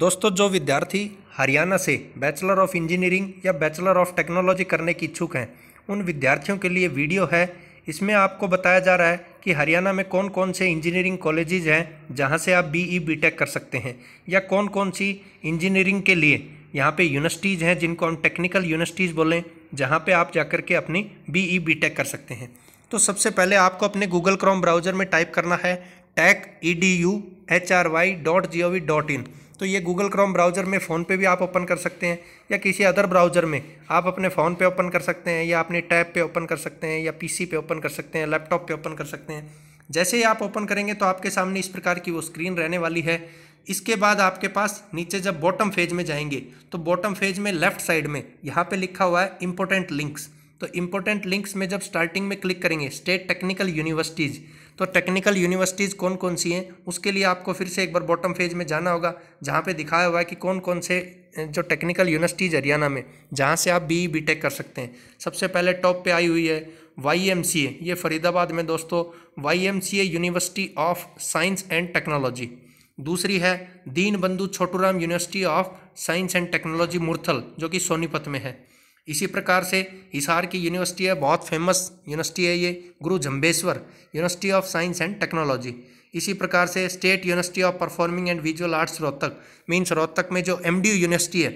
दोस्तों जो विद्यार्थी हरियाणा से बैचलर ऑफ इंजीनियरिंग या बैचलर ऑफ टेक्नोलॉजी करने की इच्छुक हैं उन विद्यार्थियों के लिए वीडियो है इसमें आपको बताया जा रहा है कि हरियाणा में कौन कौन से इंजीनियरिंग कॉलेजेज हैं जहां से आप बीई बीटेक e कर सकते हैं या कौन कौन सी इंजीनियरिंग के लिए यहाँ पे यूनिवर्सिटीज़ हैं जिनको हम टेक्निकल यूनिवर्सिटीज़ बोलें जहाँ पे आप जाकर के अपनी बीई बीटेक e कर सकते हैं तो सबसे पहले आपको अपने गूगल क्रोम ब्राउज़र में टाइप करना है tech E D U H R Y dot G O V dot in तो ये गूगल क्रोम ब्राउज़र में फ़ोन पे भी आप ओपन कर सकते हैं या किसी अदर ब्राउज़र में आप अपने फ़ोन पे ओपन कर सकते हैं या अपने टैब पे ओपन कर सकते हैं या पीसी पे ओपन कर सकते हैं लैपटॉप पे ओपन कर सकते हैं जैसे ही आप ओपन करेंगे तो आपके सामने इस प्रकार की वो स्क्रीन रहने वाली है इसके बाद आपके पास नीचे जब बॉटम फेज में जाएंगे तो बॉटम फेज में लेफ्ट साइड में यहाँ पर लिखा हुआ है इंपॉर्टेंट लिंक्स तो इम्पोर्टेंट लिंक्स में जब स्टार्टिंग में क्लिक करेंगे स्टेट टेक्निकल यूनिवर्सिटीज़ तो टेक्निकल यूनिवर्सिटीज़ कौन कौन सी हैं उसके लिए आपको फिर से एक बार बॉटम फेज में जाना होगा जहाँ पे दिखाया हुआ है कि कौन कौन से जो टेक्निकल यूनिवर्सिटीज़ हरियाणा में जहाँ से आप बी बी टेक कर सकते हैं सबसे पहले टॉप पर आई हुई है वाई एम सी ए ये फरीदाबाद में दोस्तों Y M C A university of science and technology दूसरी है Deen Bandhu Chhoturam university of science and technology Murthal जो कि सोनीपत में है इसी प्रकार से हिसार की यूनिवर्सिटी है बहुत फेमस यूनिवर्सिटी है ये Guru Jambheshwar university of science and technology इसी प्रकार से state university of performing and visual arts Rohtak means Rohtak में जो एम यूनिवर्सिटी है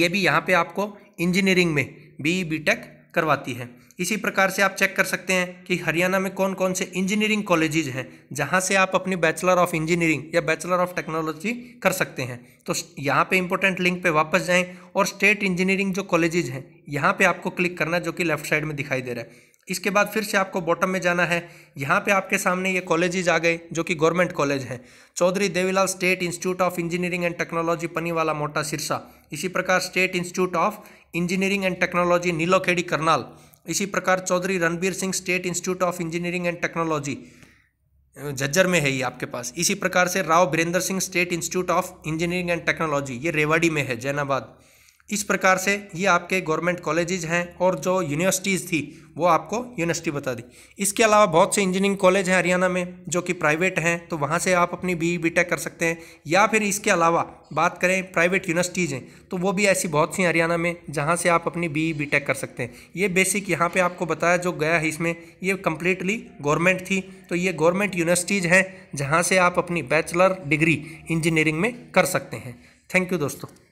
ये भी यहाँ पे आपको इंजीनियरिंग में बी बी टेक करवाती है इसी प्रकार से आप चेक कर सकते हैं कि हरियाणा में कौन कौन से इंजीनियरिंग कॉलेजेज हैं जहां से आप अपनी बैचलर ऑफ इंजीनियरिंग या बैचलर ऑफ टेक्नोलॉजी कर सकते हैं तो यहां पे इंपॉर्टेंट लिंक पे वापस जाएं और स्टेट इंजीनियरिंग जो कॉलेजेज हैं यहां पे आपको क्लिक करना जो कि लेफ्ट साइड में दिखाई दे रहा है इसके बाद फिर से आपको बॉटम में जाना है यहाँ पे आपके सामने ये कॉलेजेज आ गए जो कि गवर्नमेंट कॉलेज हैं Chaudhary Devilal state institute of engineering and technology Panniwala Mota Sirsa इसी प्रकार state institute of engineering and technology Nilokheri Karnal इसी प्रकार Chaudhary Ranbir Singh state institute of engineering and technology Jhajjar में है ये आपके पास इसी प्रकार से Rao Birender Singh state institute of engineering and technology ये रेवाड़ी में है जैनाबाद इस प्रकार से ये आपके गवर्नमेंट कॉलेजेज हैं और जो यूनिवर्सिटीज़ थी वो आपको यूनिवर्सिटी बता दी इसके अलावा बहुत से इंजीनियरिंग कॉलेज हैं हरियाणा में जो कि प्राइवेट हैं तो वहाँ से आप अपनी बी बी टेक कर सकते हैं या फिर इसके अलावा बात करें प्राइवेट यूनिवर्सिटीज़ हैं तो वो भी ऐसी बहुत सी हरियाणा में जहाँ से आप अपनी बी बी टेक कर सकते हैं ये बेसिक यहाँ पर आपको बताया जो गया है इसमें ये कम्प्लीटली गवर्नमेंट थी तो ये गवर्नमेंट यूनिवर्सिटीज़ हैं जहाँ से आप अपनी बैचलर डिग्री इंजीनियरिंग में कर सकते हैं थैंक यू दोस्तों